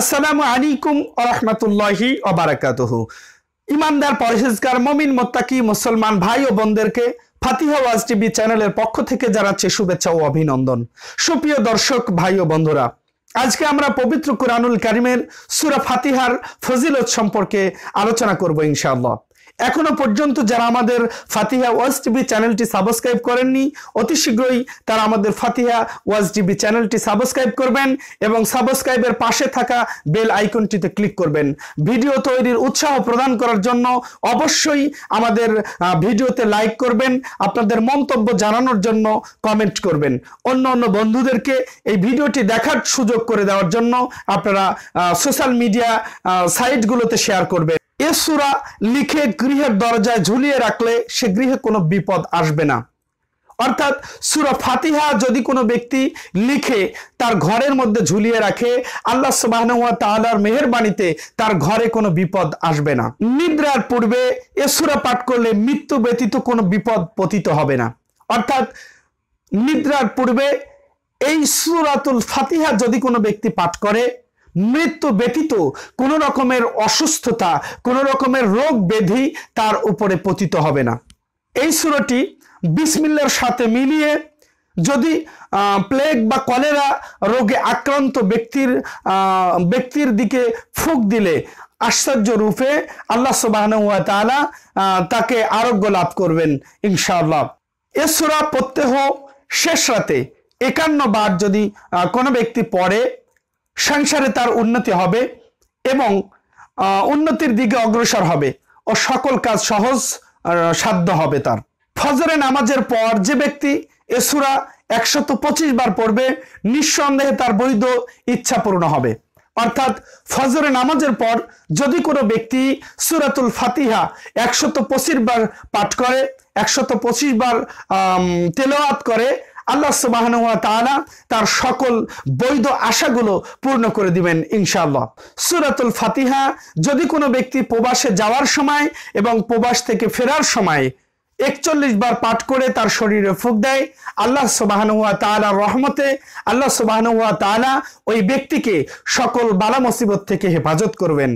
আসসালামু আলাইকুম আরহামতুল্লাহি অবরাকাত ইমানদার পরহেজগার মমিন মোত্তাকি মুসলমান ভাই ও বোনদেরকে ফাতিহা ওয়াজ টিভি চ্যানেলের পক্ষ থেকে জানাচ্ছে শুভেচ্ছা ও অভিনন্দন সুপ্রিয় দর্শক ভাই ও বন্ধুরা আজকে আমরা পবিত্র কুরআনুল কারিমের সুরা ফাতিহার ফজিলত সম্পর্কে আলোচনা করব ইনশাআল্লাহ এখনো পর্যন্ত যারা আমাদের ফাতিহা ওয়াজ টিভি চ্যানেলটি সাবস্ক্রাইব করেননি অতি শীঘ্রই তারা আমাদের ফাতিহা ওয়াজ টিভি চ্যানেলটি সাবস্ক্রাইব করবেন এবং সাবস্ক্রাইবের পাশে থাকা বেল আইকনটিতে ক্লিক করবেন ভিডিও তৈরির উৎসাহ প্রদান করার জন্য অবশ্যই আমাদের ভিডিওতে লাইক করবেন আপনাদের মন্তব্য জানানোর জন্য কমেন্ট করবেন অন্য অন্য বন্ধুদেরকে এই ভিডিওটি দেখার সুযোগ করে দেওয়ার জন্য আপনারা সোশ্যাল মিডিয়া সাইটগুলোতে শেয়ার করবেন এ সুরা লিখে গৃহের দরজায় ঝুলিয়ে রাখলে সে গৃহে কোনো বিপদ আসবে না অর্থাৎ সুরা ফাতিহা যদি কোনো ব্যক্তি লিখে তার ঘরের মধ্যে ঝুলিয়ে রাখে আল্লাহ সুবাহনুয়া তাহলার মেহরবাণীতে তার ঘরে কোনো বিপদ আসবে না নিদ্রার পূর্বে এ সুরা পাঠ করলে মৃত্যু ব্যতীত কোনো বিপদ পতিত হবে না অর্থাৎ নিদ্রার পূর্বে এই সুরাতুল ফাতিহা যদি কোনো ব্যক্তি পাঠ করে মৃত্যু ব্যতীত কোনো রকমের অসুস্থতা কোনো রকমের রোগ ব্যাধি তার উপরে পতিত হবে না এই সুরটি বিসমিল্লার সাথে মিলিয়ে যদি প্লেগ বা কলেরা রোগে আক্রান্ত ব্যক্তির ব্যক্তির দিকে ফুক দিলে আশ্চর্য রূপে আল্লাহ ওয়া তাআলা তাকে আরোগ্য লাভ করবেন ইনশাআল্লাহ এ সূরা প্রত্যহ শেষ রাতে একান্ন বার যদি কোনো ব্যক্তি পড়ে সংসারে তার উন্নতি হবে এবং উন্নতির দিকে অগ্রসর হবে ও সকল কাজ সহজ সাধ্য হবে তার ফজরে নামাজের পর যে ব্যক্তি এসুরা একশত পঁচিশ বার পড়বে নিঃসন্দেহে তার বৈধ ইচ্ছা পূর্ণ হবে অর্থাৎ ফজরে নামাজের পর যদি কোনো ব্যক্তি সুরাতুল ফাতিহা একশত পঁচিশ বার পাঠ করে একশত পঁচিশ বার তেলাওয়াত করে আল্লাহ সুবাহানুয়া তালা তার সকল বৈধ আশাগুলো পূর্ণ করে দিবেন ইনশাআল্লাহ সুরাতুল ফাতিহা যদি কোনো ব্যক্তি প্রবাসে যাওয়ার সময় এবং প্রবাস থেকে ফেরার সময় একচল্লিশ বার পাঠ করে তার শরীরে ফুক দেয় আল্লাহ সুবাহানুয়া তালা রহমতে আল্লাহ সুবাহানুয়া তালা ওই ব্যক্তিকে সকল বালা মুসিবত থেকে হেফাজত করবেন